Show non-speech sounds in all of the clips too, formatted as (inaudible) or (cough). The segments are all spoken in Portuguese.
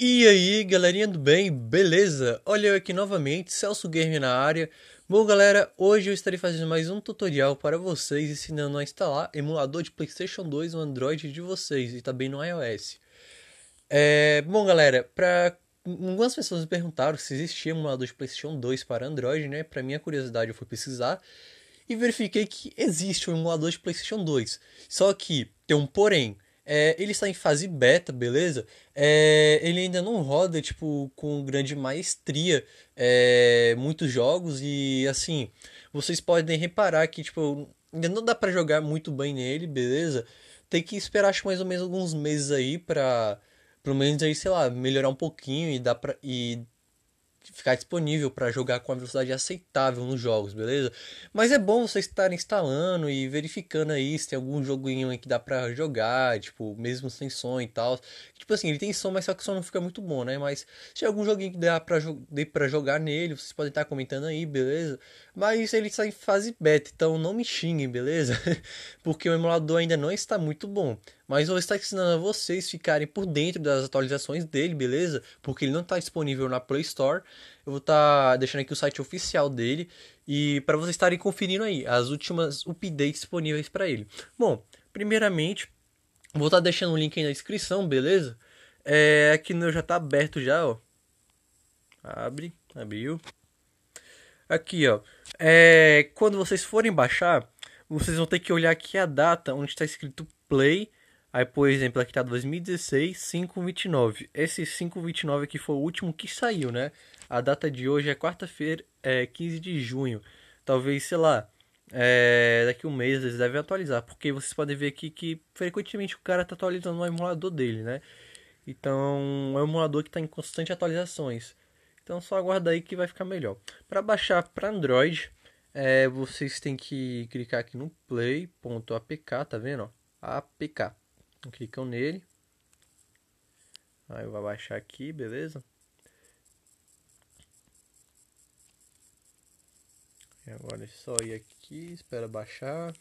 E aí, galerinha do bem, beleza? Olha eu aqui novamente, Celso Gamer na área. Bom, galera, hoje eu estarei fazendo mais um tutorial para vocês ensinando a instalar emulador de PlayStation 2 no Android de vocês e também no iOS. É... Bom, galera, para algumas pessoas me perguntaram se existia emulador de PlayStation 2 para Android, né? Para minha curiosidade, eu fui pesquisar e verifiquei que existe um emulador de PlayStation 2. Só que tem um porém é, ele está em fase beta, beleza? É, ele ainda não roda, tipo, com grande maestria é, muitos jogos e, assim, vocês podem reparar que, tipo, ainda não dá para jogar muito bem nele, beleza? Tem que esperar, acho, mais ou menos alguns meses aí pra, pelo menos aí, sei lá, melhorar um pouquinho e, dá pra, e ficar disponível para jogar com a velocidade aceitável nos jogos, beleza? Mas é bom vocês estarem instalando e verificando aí se tem algum joguinho aí que dá para jogar, tipo, mesmo sem som e tal. Tipo assim, ele tem som, mas só que o som não fica muito bom, né? Mas se tem algum joguinho que dá para jo jogar nele, vocês podem estar comentando aí, beleza? Mas ele está em fase beta, então não me xinguem, beleza? (laughs) Porque o emulador ainda não está muito bom mas eu vou estar ensinando a vocês ficarem por dentro das atualizações dele, beleza? Porque ele não está disponível na Play Store, eu vou estar tá deixando aqui o site oficial dele e para vocês estarem conferindo aí as últimas updates disponíveis para ele. Bom, primeiramente, vou estar tá deixando o um link aí na descrição, beleza? É, aqui no, já está aberto já, ó. Abre, abriu. Aqui, ó. É, quando vocês forem baixar, vocês vão ter que olhar aqui a data onde está escrito play. Aí, por exemplo, aqui tá 2016, 529. Esse 529 aqui foi o último que saiu, né? A data de hoje é quarta-feira, é 15 de junho. Talvez, sei lá, é, daqui um mês eles devem atualizar, porque vocês podem ver aqui que frequentemente o cara está atualizando o emulador dele, né? Então, é um emulador que está em constante atualizações. Então, só aguarda aí que vai ficar melhor. Para baixar para Android, é, vocês têm que clicar aqui no play.apk, tá vendo? APK. Clicam nele. Aí vai baixar aqui, beleza? Agora é só ir aqui, espera baixar.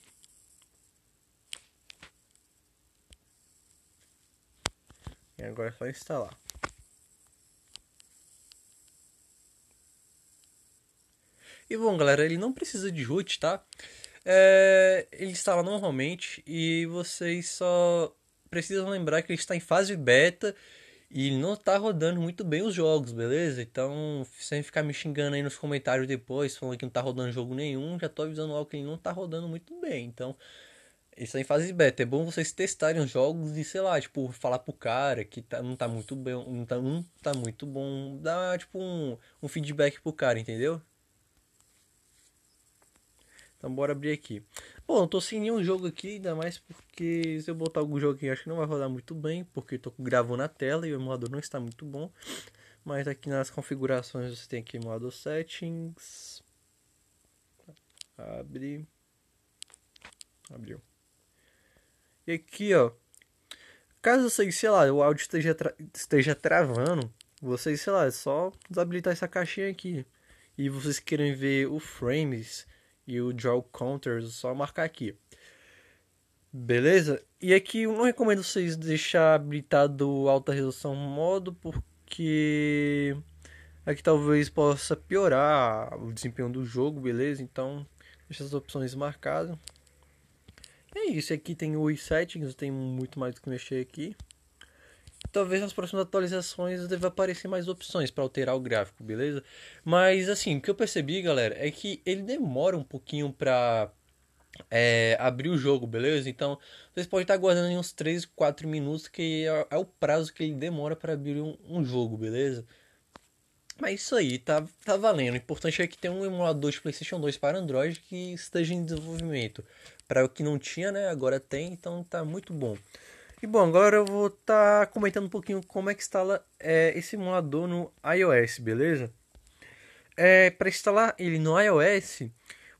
E agora é só instalar. E bom, galera, ele não precisa de root, tá? É, ele instala normalmente e vocês só precisam lembrar que ele está em fase beta e ele não tá rodando muito bem os jogos, beleza? Então, sem ficar me xingando aí nos comentários depois, falando que não tá rodando jogo nenhum, já tô avisando logo que ele não tá rodando muito bem. Então, isso aí fase beta. É bom vocês testarem os jogos e, sei lá, tipo, falar pro cara que tá, não tá muito bem, não tá, não tá muito bom. dá tipo, um, um feedback pro cara, entendeu? Então bora abrir aqui. Bom, não tô sem nenhum jogo aqui, ainda mais porque se eu botar algum jogo aqui, acho que não vai rodar muito bem, porque eu tô gravando na tela e o emulador não está muito bom. Mas aqui nas configurações você tem aqui emulador settings. Abre. Abriu. E aqui, ó. Caso vocês, sei lá, o áudio esteja, tra esteja travando, vocês, sei lá, é só desabilitar essa caixinha aqui. E vocês querem ver o frames e o Draw Counters, só marcar aqui. Beleza? E aqui eu não recomendo vocês deixar habilitado alta resolução modo, porque aqui talvez possa piorar o desempenho do jogo, beleza? Então, deixa as opções marcadas. é isso, aqui tem os settings, tem muito mais do que mexer aqui talvez nas próximas atualizações deva aparecer mais opções para alterar o gráfico, beleza? Mas assim, o que eu percebi, galera, é que ele demora um pouquinho para é, abrir o jogo, beleza? Então, vocês podem estar aguardando em uns 3, 4 minutos, que é, é o prazo que ele demora para abrir um, um, jogo, beleza? Mas isso aí, tá, tá valendo. O importante é que tem um emulador de PlayStation 2 para Android que esteja em desenvolvimento. Para o que não tinha, né? Agora tem, então tá muito bom. E bom, agora eu vou estar tá comentando um pouquinho como é que instala é, esse emulador no iOS, beleza? É, Para instalar ele no iOS,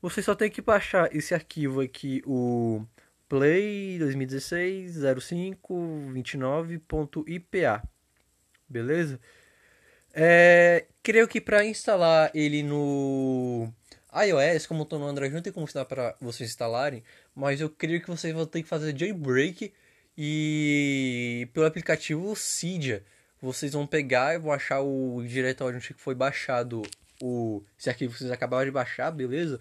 você só tem que baixar esse arquivo aqui, o play 2016-05-29.ipa, beleza? É, creio que para instalar ele no iOS, como estou no Android, não tem como instalar para vocês instalarem, mas eu creio que vocês vão ter que fazer jailbreak e pelo aplicativo Cydia, vocês vão pegar e vão achar o diretório onde foi baixado o esse arquivo que vocês acabaram de baixar, beleza?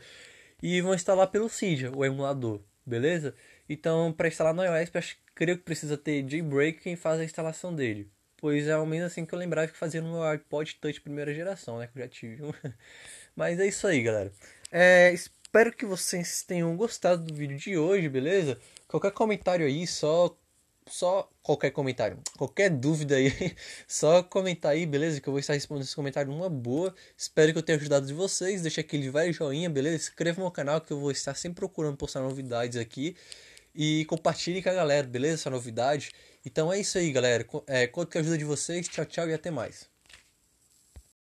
E vão instalar pelo Cydia, o emulador, beleza? Então, para instalar no iOS, creio que precisa ter jailbreak quem faz a instalação dele. Pois é ao menos assim que eu lembrava que fazia no meu iPod Touch primeira geração, né? Que eu já tive um. (laughs) Mas é isso aí, galera. É, espero que vocês tenham gostado do vídeo de hoje, beleza? Qualquer comentário aí, só só qualquer comentário, qualquer dúvida aí, (laughs) só comentar aí, beleza? Que eu vou estar respondendo esse comentário numa boa. Espero que eu tenha ajudado de vocês. Deixa aquele velho joinha, beleza? Inscreva no meu canal que eu vou estar sempre procurando postar novidades aqui. E compartilhe com a galera, beleza? Essa novidade. Então é isso aí, galera. É, conto que ajuda de vocês. Tchau, tchau e até mais.